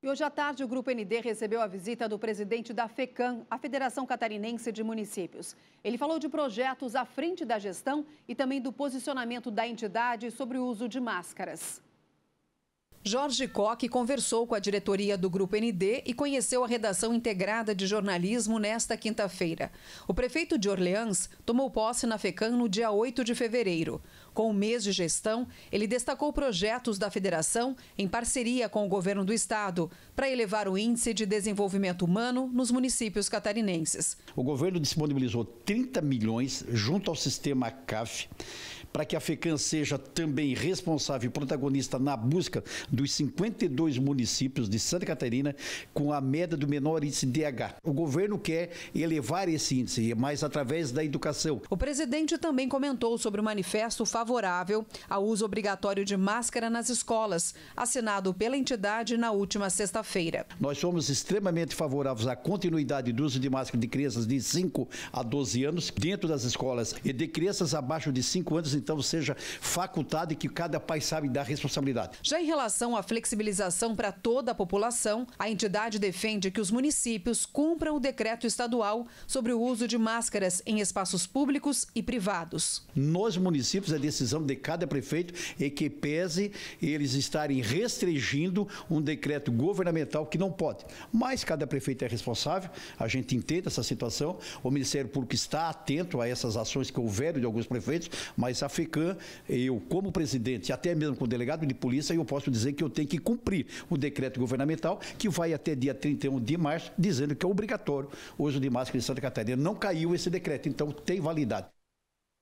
E hoje à tarde, o Grupo ND recebeu a visita do presidente da FECAM, a Federação Catarinense de Municípios. Ele falou de projetos à frente da gestão e também do posicionamento da entidade sobre o uso de máscaras. Jorge Coque conversou com a diretoria do Grupo ND e conheceu a redação integrada de jornalismo nesta quinta-feira. O prefeito de Orleans tomou posse na FECAM no dia 8 de fevereiro. Com o mês de gestão, ele destacou projetos da federação em parceria com o governo do estado para elevar o índice de desenvolvimento humano nos municípios catarinenses. O governo disponibilizou 30 milhões junto ao sistema CAF para que a FECAM seja também responsável e protagonista na busca dos 52 municípios de Santa Catarina com a média do menor índice DH. O governo quer elevar esse índice, mas através da educação. O presidente também comentou sobre o manifesto favorável ao uso obrigatório de máscara nas escolas, assinado pela entidade na última sexta-feira. Nós somos extremamente favoráveis à continuidade do uso de máscara de crianças de 5 a 12 anos dentro das escolas e de crianças abaixo de 5 anos, então seja facultado e que cada pai sabe da responsabilidade. Já em relação relação à flexibilização para toda a população, a entidade defende que os municípios cumpram o decreto estadual sobre o uso de máscaras em espaços públicos e privados. Nos municípios, a decisão de cada prefeito é que pese eles estarem restringindo um decreto governamental que não pode. Mas cada prefeito é responsável, a gente entende essa situação, o Ministério Público está atento a essas ações que houveram de alguns prefeitos, mas a FECAM, eu como presidente, até mesmo com delegado de polícia, eu posso dizer dizer que eu tenho que cumprir o decreto governamental que vai até dia 31 de março, dizendo que é obrigatório o uso de máscara em Santa Catarina. Não caiu esse decreto, então tem validade.